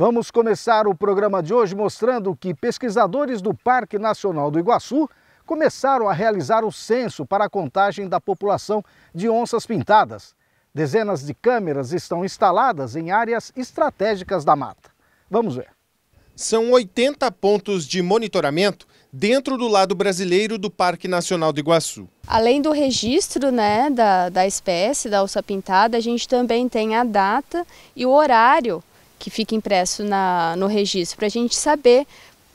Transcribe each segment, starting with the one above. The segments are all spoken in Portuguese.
Vamos começar o programa de hoje mostrando que pesquisadores do Parque Nacional do Iguaçu começaram a realizar o censo para a contagem da população de onças pintadas. Dezenas de câmeras estão instaladas em áreas estratégicas da mata. Vamos ver. São 80 pontos de monitoramento dentro do lado brasileiro do Parque Nacional do Iguaçu. Além do registro né, da, da espécie da onça pintada, a gente também tem a data e o horário que fica impresso na, no registro, para a gente saber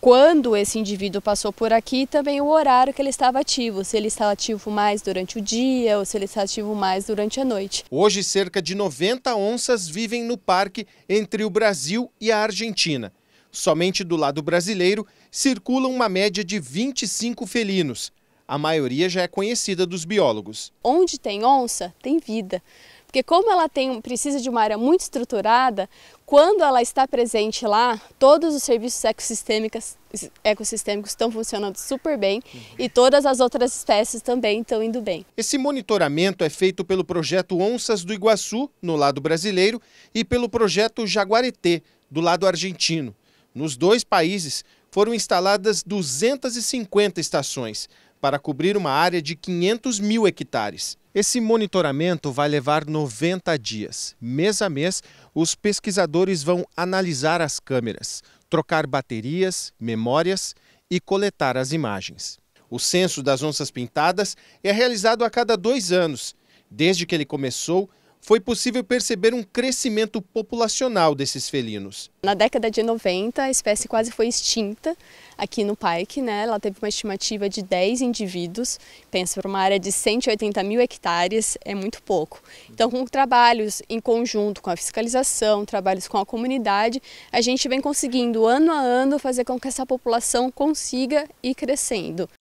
quando esse indivíduo passou por aqui e também o horário que ele estava ativo, se ele está ativo mais durante o dia ou se ele está ativo mais durante a noite. Hoje, cerca de 90 onças vivem no parque entre o Brasil e a Argentina. Somente do lado brasileiro circulam uma média de 25 felinos. A maioria já é conhecida dos biólogos. Onde tem onça, tem vida. Porque como ela tem, precisa de uma área muito estruturada, quando ela está presente lá, todos os serviços ecossistêmicos, ecossistêmicos estão funcionando super bem uhum. e todas as outras espécies também estão indo bem. Esse monitoramento é feito pelo projeto Onças do Iguaçu, no lado brasileiro, e pelo projeto Jaguareté, do lado argentino. Nos dois países foram instaladas 250 estações, para cobrir uma área de 500 mil hectares. Esse monitoramento vai levar 90 dias. Mês a mês, os pesquisadores vão analisar as câmeras, trocar baterias, memórias e coletar as imagens. O censo das onças pintadas é realizado a cada dois anos. Desde que ele começou, foi possível perceber um crescimento populacional desses felinos. Na década de 90, a espécie quase foi extinta aqui no parque. Né? Ela teve uma estimativa de 10 indivíduos. Pensa, para uma área de 180 mil hectares, é muito pouco. Então, com trabalhos em conjunto com a fiscalização, trabalhos com a comunidade, a gente vem conseguindo, ano a ano, fazer com que essa população consiga ir crescendo.